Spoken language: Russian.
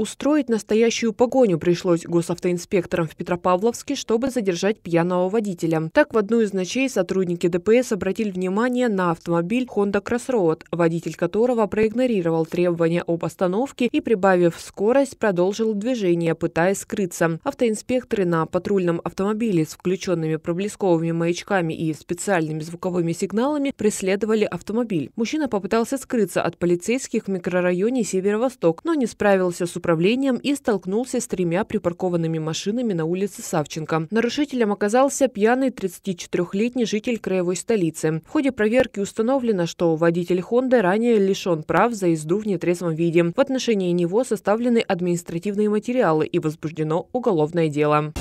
Устроить настоящую погоню пришлось госавтоинспекторам в Петропавловске, чтобы задержать пьяного водителя. Так, в одну из ночей сотрудники ДПС обратили внимание на автомобиль Honda Crossroad, водитель которого проигнорировал требования об остановке и, прибавив скорость, продолжил движение, пытаясь скрыться. Автоинспекторы на патрульном автомобиле с включенными проблесковыми маячками и специальными звуковыми сигналами преследовали автомобиль. Мужчина попытался скрыться от полицейских в микрорайоне Северо-Восток, но не справился с управлением исправлением и столкнулся с тремя припаркованными машинами на улице Савченко. Нарушителем оказался пьяный 34-летний житель краевой столицы. В ходе проверки установлено, что водитель Honda ранее лишен прав за езду в нетрезвом виде. В отношении него составлены административные материалы и возбуждено уголовное дело.